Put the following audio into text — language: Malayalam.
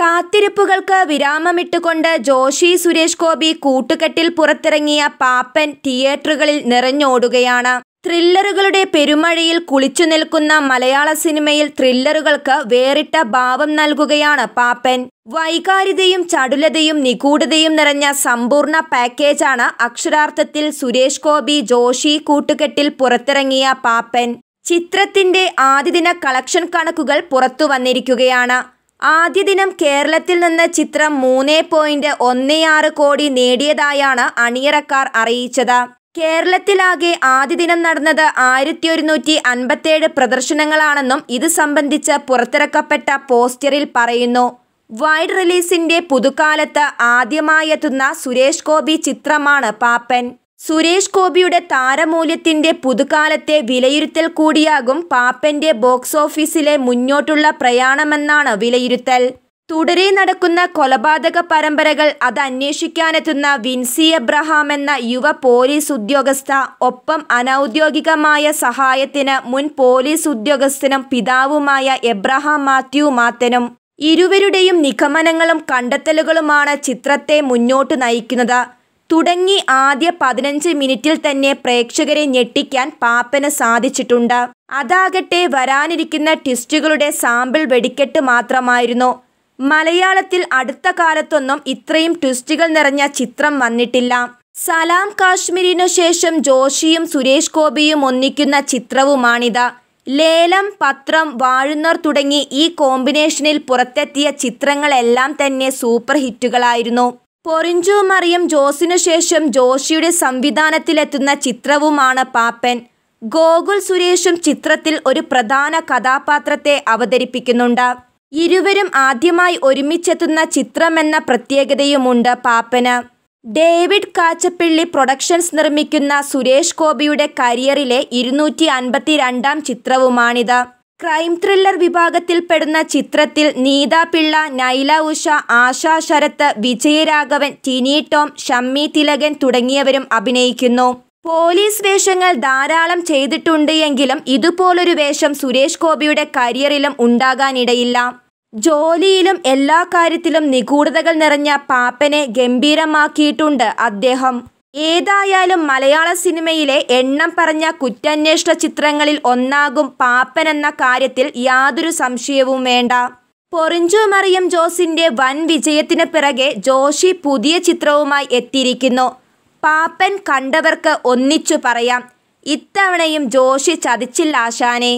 കാത്തിരിപ്പുകൾക്ക് വിരാമമിട്ടുകൊണ്ട് ജോഷി സുരേഷ് ഗോപി കൂട്ടുകെട്ടിൽ പുറത്തിറങ്ങിയ പാപ്പൻ തിയേറ്ററുകളിൽ നിറഞ്ഞോടുകയാണ് ത്രില്ലറുകളുടെ പെരുമഴയിൽ കുളിച്ചു നിൽക്കുന്ന മലയാള സിനിമയിൽ ത്രില്ലറുകൾക്ക് വേറിട്ട ഭാവം നൽകുകയാണ് പാപ്പൻ വൈകാരിതയും ചടുലതയും നിഗൂഢതയും നിറഞ്ഞ സമ്പൂർണ്ണ പാക്കേജാണ് അക്ഷരാർത്ഥത്തിൽ സുരേഷ് ഗോപി ജോഷി കൂട്ടുകെട്ടിൽ പുറത്തിറങ്ങിയ പാപ്പൻ ചിത്രത്തിന്റെ ആദ്യദിന കളക്ഷൻ കണക്കുകൾ പുറത്തു വന്നിരിക്കുകയാണ് ആദ്യ ദിനം കേരളത്തിൽ നിന്ന് ചിത്രം മൂന്ന് പോയിന്റ് ഒന്ന് ആറ് കോടി നേടിയതായാണ് അണിയറക്കാർ അറിയിച്ചത് കേരളത്തിലാകെ ആദ്യ ദിനം നടന്നത് ആയിരത്തി ഒരുന്നൂറ്റി അൻപത്തേഴ് പ്രദർശനങ്ങളാണെന്നും ഇത് സംബന്ധിച്ച് പുറത്തിറക്കപ്പെട്ട പോസ്റ്ററിൽ പറയുന്നു വൈഡ് റിലീസിന്റെ പുതുക്കാലത്ത് ആദ്യമായെത്തുന്ന സുരേഷ് ഗോപി ചിത്രമാണ് പാപ്പൻ സുരേഷ് ഗോപിയുടെ താരമൂല്യത്തിന്റെ പുതുകാലത്തെ വിലയിരുത്തൽ കൂടിയാകും പാപ്പന്റെ ബോക്സ് ഓഫീസിലെ മുന്നോട്ടുള്ള പ്രയാണമെന്നാണ് വിലയിരുത്തൽ തുടരെ നടക്കുന്ന കൊലപാതക പരമ്പരകൾ അത് അന്വേഷിക്കാനെത്തുന്ന വിൻസി എബ്രഹാം എന്ന യുവ പോലീസ് ഉദ്യോഗസ്ഥ ഒപ്പം അനൗദ്യോഗികമായ സഹായത്തിന് മുൻ പോലീസ് ഉദ്യോഗസ്ഥനും പിതാവുമായ എബ്രഹാം മാത്യു മാത്തനും ഇരുവരുടെയും നിഗമനങ്ങളും കണ്ടെത്തലുകളുമാണ് ചിത്രത്തെ മുന്നോട്ട് നയിക്കുന്നത് തുടങ്ങി ആദ്യ പതിനഞ്ച് മിനിറ്റിൽ തന്നെ പ്രേക്ഷകരെ ഞെട്ടിക്കാൻ പാപ്പന് സാധിച്ചിട്ടുണ്ട് അതാകട്ടെ വരാനിരിക്കുന്ന ട്വിസ്റ്റുകളുടെ സാമ്പിൾ വെടിക്കെട്ട് മാത്രമായിരുന്നു മലയാളത്തിൽ അടുത്ത കാലത്തൊന്നും ഇത്രയും ട്വിസ്റ്റുകൾ നിറഞ്ഞ ചിത്രം വന്നിട്ടില്ല സലാം കാശ്മീരിനു ശേഷം ജോഷിയും സുരേഷ് ഗോപിയും ഒന്നിക്കുന്ന ചിത്രവുമാണിത് ലേലം പത്രം വാഴുന്നർ തുടങ്ങി ഈ കോമ്പിനേഷനിൽ പുറത്തെത്തിയ ചിത്രങ്ങളെല്ലാം തന്നെ സൂപ്പർ ഹിറ്റുകളായിരുന്നു പൊറിഞ്ചു മറിയം ജോസിനു ശേഷം ജോഷിയുടെ സംവിധാനത്തിലെത്തുന്ന ചിത്രവുമാണ് പാപ്പൻ ഗോകുൽ സുരേഷും ചിത്രത്തിൽ ഒരു പ്രധാന കഥാപാത്രത്തെ അവതരിപ്പിക്കുന്നുണ്ട് ഇരുവരും ആദ്യമായി ഒരുമിച്ചെത്തുന്ന ചിത്രമെന്ന പ്രത്യേകതയുമുണ്ട് പാപ്പന് ഡേവിഡ് കാച്ചപ്പിള്ളി പ്രൊഡക്ഷൻസ് നിർമ്മിക്കുന്ന സുരേഷ് ഗോപിയുടെ കരിയറിലെ ഇരുന്നൂറ്റി അൻപത്തി രണ്ടാം ചിത്രവുമാണിത് ക്രൈം ത്രില്ലർ വിഭാഗത്തിൽപ്പെടുന്ന ചിത്രത്തിൽ നീത പിള്ള നൈല ഉഷ ആശ ശരത്ത് വിജയരാഘവൻ ടിനി ടോം ഷമ്മി തിലകൻ തുടങ്ങിയവരും അഭിനയിക്കുന്നു പോലീസ് വേഷങ്ങൾ ധാരാളം ചെയ്തിട്ടുണ്ട് എങ്കിലും ഇതുപോലൊരു വേഷം സുരേഷ് ഗോപിയുടെ കരിയറിലും ഉണ്ടാകാനിടയില്ല ജോലിയിലും എല്ലാ കാര്യത്തിലും നിഗൂഢതകൾ നിറഞ്ഞ പാപ്പനെ ഗംഭീരമാക്കിയിട്ടുണ്ട് അദ്ദേഹം ഏതായാലും മലയാള സിനിമയിലെ എണ്ണം പറഞ്ഞ കുറ്റാന്വേഷണ ചിത്രങ്ങളിൽ ഒന്നാകും പാപ്പൻ എന്ന കാര്യത്തിൽ യാതൊരു സംശയവും വേണ്ട പൊറിഞ്ചു മറിയം ജോസിന്റെ വൻ വിജയത്തിന് പിറകെ ജോഷി പുതിയ ചിത്രവുമായി എത്തിയിരിക്കുന്നു പാപ്പൻ കണ്ടവർക്ക് ഒന്നിച്ചു പറയാം ഇത്തവണയും ജോഷി ചതിച്ചില്ല ആശാനെ